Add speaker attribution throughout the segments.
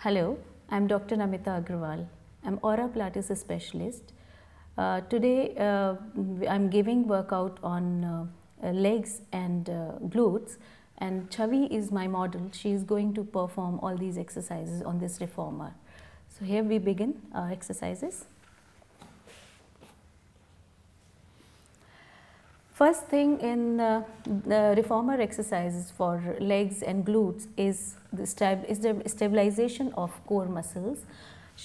Speaker 1: Hello, I'm Dr. Namita Agrawal. I'm aura Pilates specialist. Uh, today uh, I'm giving workout on uh, legs and uh, glutes and Chavi is my model. She is going to perform all these exercises on this reformer. So here we begin our exercises. First thing in uh, reformer exercises for legs and glutes is the stab is the stabilization of core muscles.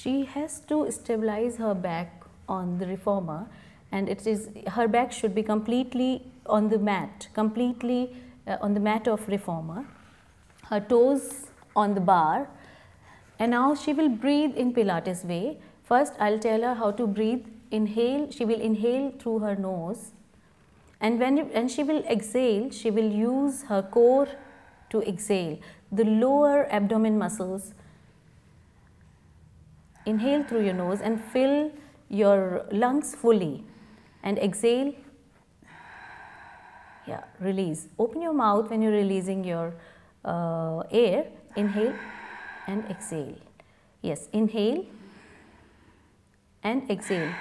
Speaker 1: She has to stabilize her back on the reformer and it is her back should be completely on the mat, completely uh, on the mat of reformer, her toes on the bar and now she will breathe in Pilates way. First I will tell her how to breathe, inhale, she will inhale through her nose and when and she will exhale she will use her core to exhale the lower abdomen muscles inhale through your nose and fill your lungs fully and exhale yeah release open your mouth when you're releasing your uh, air inhale and exhale yes inhale and exhale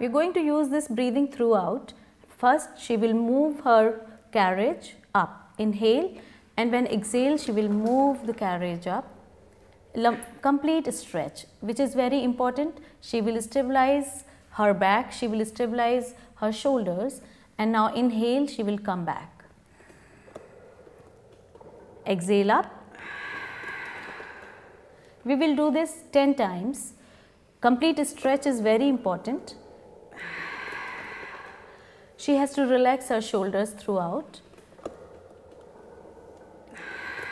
Speaker 1: we're going to use this breathing throughout First, she will move her carriage up. Inhale and when exhale, she will move the carriage up. complete stretch which is very important. She will stabilize her back, she will stabilize her shoulders and now inhale, she will come back. Exhale up. We will do this 10 times. Complete stretch is very important. She has to relax her shoulders throughout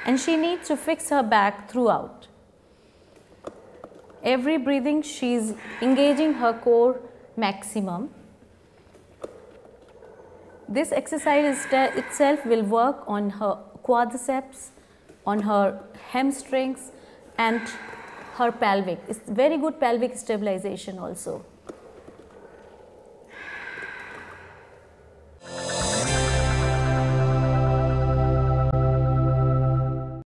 Speaker 1: and she needs to fix her back throughout. Every breathing she's engaging her core maximum. This exercise itself will work on her quadriceps, on her hamstrings and her pelvic. It's very good pelvic stabilization also.